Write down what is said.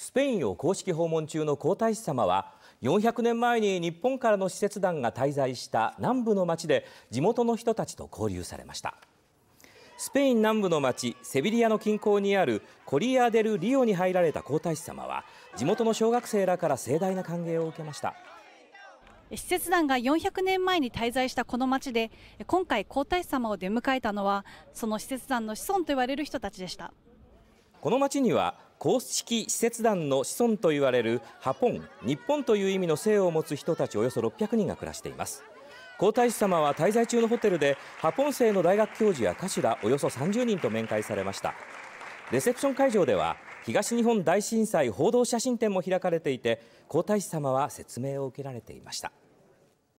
スペインを公式訪問中の皇太子さまは400年前に日本からの使節団が滞在した南部の町で地元の人たちと交流されましたスペイン南部の町セビリアの近郊にあるコリア・デル・リオに入られた皇太子さまは地元の小学生らから盛大な歓迎を受けました使節団が400年前に滞在したこの町で今回皇太子さまを出迎えたのはその使節団の子孫と言われる人たちでしたこの町には公式使節団の子孫といわれるハポン日本という意味の姓を持つ人たちおよそ600人が暮らしています皇太子さまは滞在中のホテルでハポン生の大学教授や歌手らおよそ30人と面会されましたレセプション会場では東日本大震災報道写真展も開かれていて皇太子さまは説明を受けられていました